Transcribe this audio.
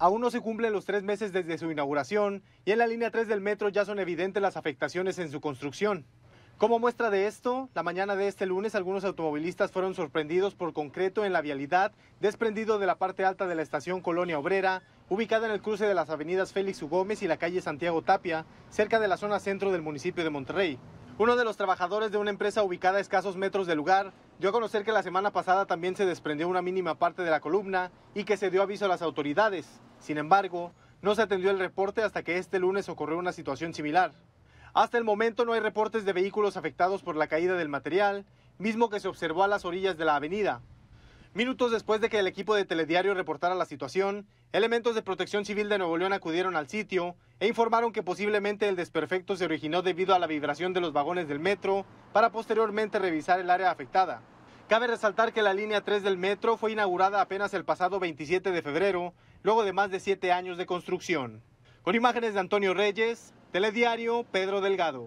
Aún no se cumplen los tres meses desde su inauguración y en la línea 3 del metro ya son evidentes las afectaciones en su construcción. Como muestra de esto, la mañana de este lunes algunos automovilistas fueron sorprendidos por concreto en la vialidad desprendido de la parte alta de la estación Colonia Obrera, ubicada en el cruce de las avenidas Félix U. y la calle Santiago Tapia, cerca de la zona centro del municipio de Monterrey. Uno de los trabajadores de una empresa ubicada a escasos metros del lugar dio a conocer que la semana pasada también se desprendió una mínima parte de la columna y que se dio aviso a las autoridades. Sin embargo, no se atendió el reporte hasta que este lunes ocurrió una situación similar. Hasta el momento no hay reportes de vehículos afectados por la caída del material, mismo que se observó a las orillas de la avenida. Minutos después de que el equipo de Telediario reportara la situación, elementos de protección civil de Nuevo León acudieron al sitio e informaron que posiblemente el desperfecto se originó debido a la vibración de los vagones del metro para posteriormente revisar el área afectada. Cabe resaltar que la línea 3 del metro fue inaugurada apenas el pasado 27 de febrero, luego de más de siete años de construcción. Con imágenes de Antonio Reyes, Telediario Pedro Delgado.